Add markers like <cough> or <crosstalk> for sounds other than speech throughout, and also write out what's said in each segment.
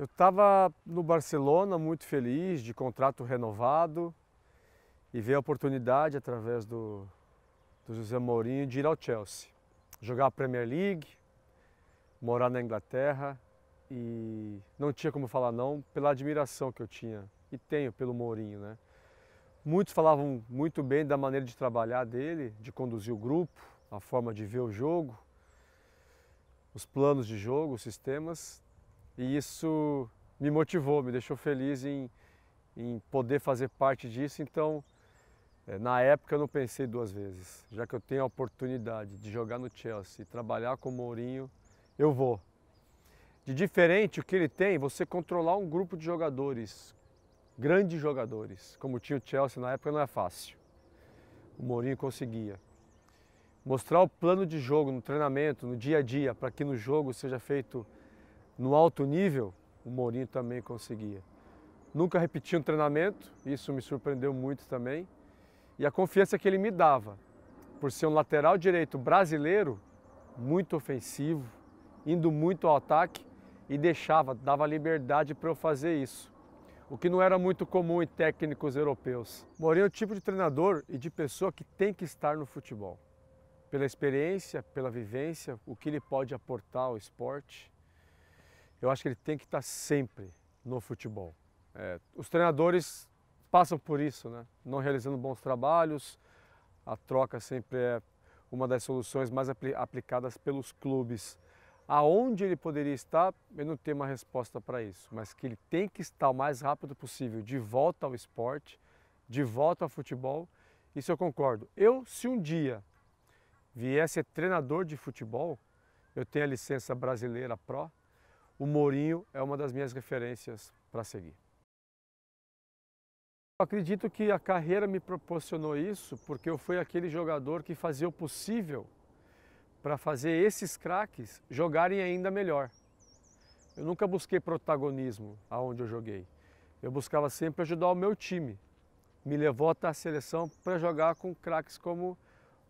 Eu estava no Barcelona muito feliz, de contrato renovado, e veio a oportunidade através do, do José Mourinho de ir ao Chelsea, jogar a Premier League, morar na Inglaterra e não tinha como falar não pela admiração que eu tinha e tenho pelo Mourinho, né? Muitos falavam muito bem da maneira de trabalhar dele, de conduzir o grupo, a forma de ver o jogo, os planos de jogo, os sistemas, e isso me motivou, me deixou feliz em, em poder fazer parte disso. Então, eh, na época eu não pensei duas vezes. Já que eu tenho a oportunidade de jogar no Chelsea, trabalhar com o Mourinho, eu vou. De diferente o que ele tem, você controlar um grupo de jogadores, grandes jogadores, como tinha o Chelsea na época, não é fácil. O Mourinho conseguia. Mostrar o plano de jogo no treinamento, no dia a dia, para que no jogo seja feito no alto nível, o Mourinho também conseguia. Nunca repeti um treinamento, isso me surpreendeu muito também. E a confiança que ele me dava, por ser um lateral direito brasileiro, muito ofensivo, indo muito ao ataque e deixava, dava liberdade para eu fazer isso. O que não era muito comum em técnicos europeus. Mourinho é o tipo de treinador e de pessoa que tem que estar no futebol. Pela experiência, pela vivência, o que ele pode aportar ao esporte eu acho que ele tem que estar sempre no futebol. É, os treinadores passam por isso, né? não realizando bons trabalhos, a troca sempre é uma das soluções mais apl aplicadas pelos clubes. Aonde ele poderia estar, eu não tenho uma resposta para isso, mas que ele tem que estar o mais rápido possível de volta ao esporte, de volta ao futebol, isso eu concordo. Eu, se um dia viesse ser treinador de futebol, eu tenho a licença brasileira pró, o Mourinho é uma das minhas referências para seguir. Acredito que a carreira me proporcionou isso porque eu fui aquele jogador que fazia o possível para fazer esses craques jogarem ainda melhor. Eu nunca busquei protagonismo aonde eu joguei. Eu buscava sempre ajudar o meu time. Me levou até a seleção para jogar com craques como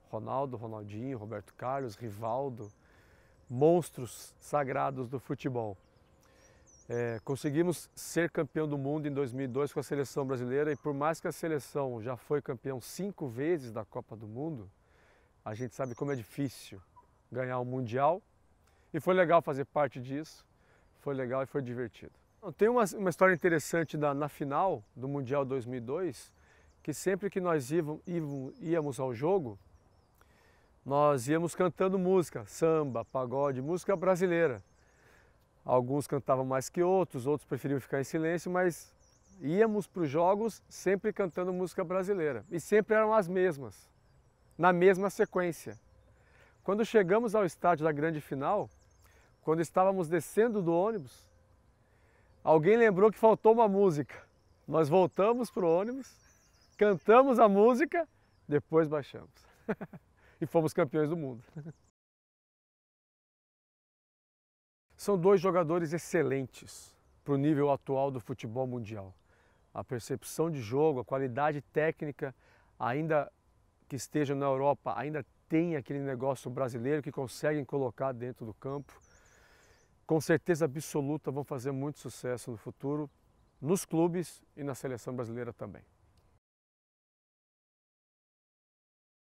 Ronaldo, Ronaldinho, Roberto Carlos, Rivaldo, monstros sagrados do futebol. É, conseguimos ser campeão do mundo em 2002 com a seleção brasileira e por mais que a seleção já foi campeão cinco vezes da Copa do Mundo, a gente sabe como é difícil ganhar o um mundial e foi legal fazer parte disso, foi legal e foi divertido. Tem uma, uma história interessante na final do Mundial 2002 que sempre que nós íamos, íamos ao jogo nós íamos cantando música, samba, pagode, música brasileira. Alguns cantavam mais que outros, outros preferiam ficar em silêncio, mas íamos para os jogos sempre cantando música brasileira. E sempre eram as mesmas, na mesma sequência. Quando chegamos ao estádio da grande final, quando estávamos descendo do ônibus, alguém lembrou que faltou uma música. Nós voltamos para o ônibus, cantamos a música, depois baixamos. <laughs> e fomos campeões do mundo. <laughs> São dois jogadores excelentes para o nível atual do futebol mundial. A percepção de jogo, a qualidade técnica, ainda que estejam na Europa, ainda tem aquele negócio brasileiro que conseguem colocar dentro do campo. Com certeza absoluta vão fazer muito sucesso no futuro, nos clubes e na seleção brasileira também.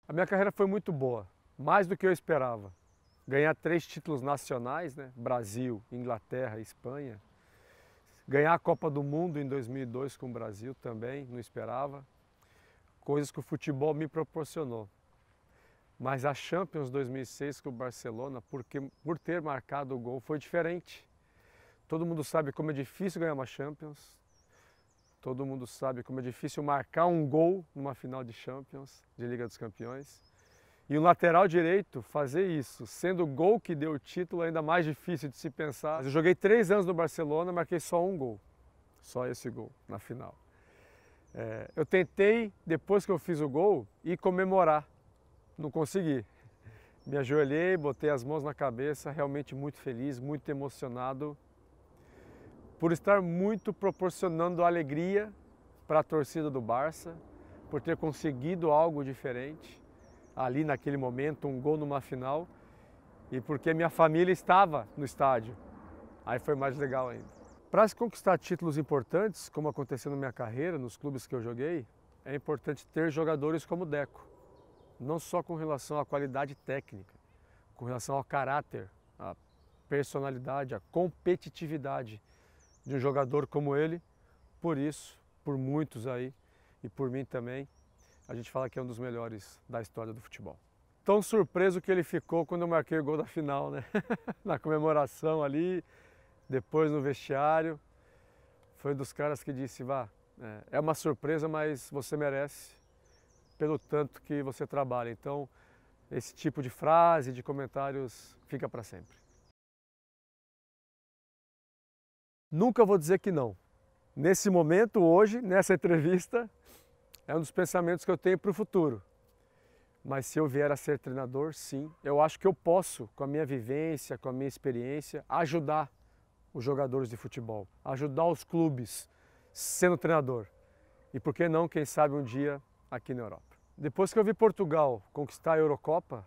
A minha carreira foi muito boa, mais do que eu esperava ganhar três títulos nacionais, né? Brasil, Inglaterra, Espanha. Ganhar a Copa do Mundo em 2002 com o Brasil também, não esperava. Coisas que o futebol me proporcionou. Mas a Champions 2006 com o Barcelona, porque, por ter marcado o gol, foi diferente. Todo mundo sabe como é difícil ganhar uma Champions. Todo mundo sabe como é difícil marcar um gol numa final de Champions, de Liga dos Campeões. E o lateral direito fazer isso, sendo o gol que deu o título ainda mais difícil de se pensar. Eu joguei três anos no Barcelona, marquei só um gol, só esse gol na final. É, eu tentei, depois que eu fiz o gol, ir comemorar, não consegui. Me ajoelhei, botei as mãos na cabeça, realmente muito feliz, muito emocionado, por estar muito proporcionando alegria para a torcida do Barça, por ter conseguido algo diferente ali naquele momento, um gol numa final, e porque minha família estava no estádio. Aí foi mais legal ainda. Para se conquistar títulos importantes, como aconteceu na minha carreira, nos clubes que eu joguei, é importante ter jogadores como o Deco. Não só com relação à qualidade técnica, com relação ao caráter, à personalidade, à competitividade de um jogador como ele. Por isso, por muitos aí e por mim também, a gente fala que é um dos melhores da história do futebol. Tão surpreso que ele ficou quando eu marquei o gol da final, né? <laughs> Na comemoração ali, depois no vestiário. Foi um dos caras que disse: vá, é, é uma surpresa, mas você merece pelo tanto que você trabalha. Então, esse tipo de frase, de comentários, fica para sempre. Nunca vou dizer que não. Nesse momento, hoje, nessa entrevista, é um dos pensamentos que eu tenho para o futuro. Mas se eu vier a ser treinador, sim, eu acho que eu posso, com a minha vivência, com a minha experiência, ajudar os jogadores de futebol, ajudar os clubes sendo treinador. E por que não, quem sabe, um dia aqui na Europa. Depois que eu vi Portugal conquistar a Eurocopa,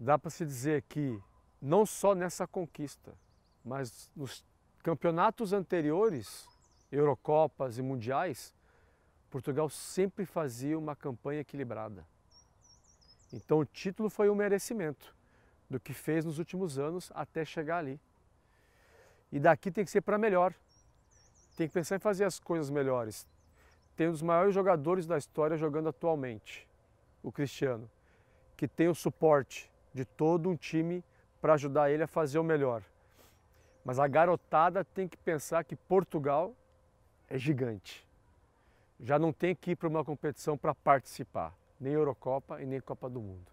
dá para se dizer que não só nessa conquista, mas nos campeonatos anteriores, Eurocopas e mundiais, Portugal sempre fazia uma campanha equilibrada. Então o título foi um merecimento do que fez nos últimos anos até chegar ali. E daqui tem que ser para melhor. Tem que pensar em fazer as coisas melhores. Tem um dos maiores jogadores da história jogando atualmente, o Cristiano, que tem o suporte de todo um time para ajudar ele a fazer o melhor. Mas a garotada tem que pensar que Portugal é gigante. Já não tem que ir para uma competição para participar, nem Eurocopa e nem Copa do Mundo.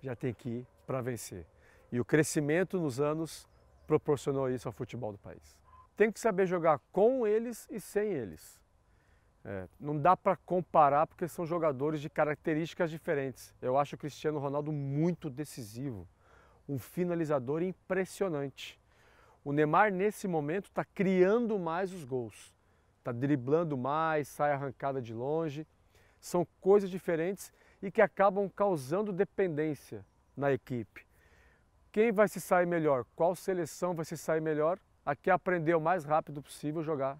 Já tem que ir para vencer. E o crescimento nos anos proporcionou isso ao futebol do país. Tem que saber jogar com eles e sem eles. É, não dá para comparar porque são jogadores de características diferentes. Eu acho o Cristiano Ronaldo muito decisivo, um finalizador impressionante. O Neymar, nesse momento, está criando mais os gols está driblando mais, sai arrancada de longe. São coisas diferentes e que acabam causando dependência na equipe. Quem vai se sair melhor? Qual seleção vai se sair melhor? A que aprendeu o mais rápido possível jogar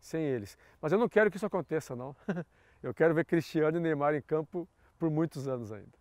sem eles. Mas eu não quero que isso aconteça, não. <laughs> Eu quero ver Cristiano e Neymar em campo por muitos anos ainda.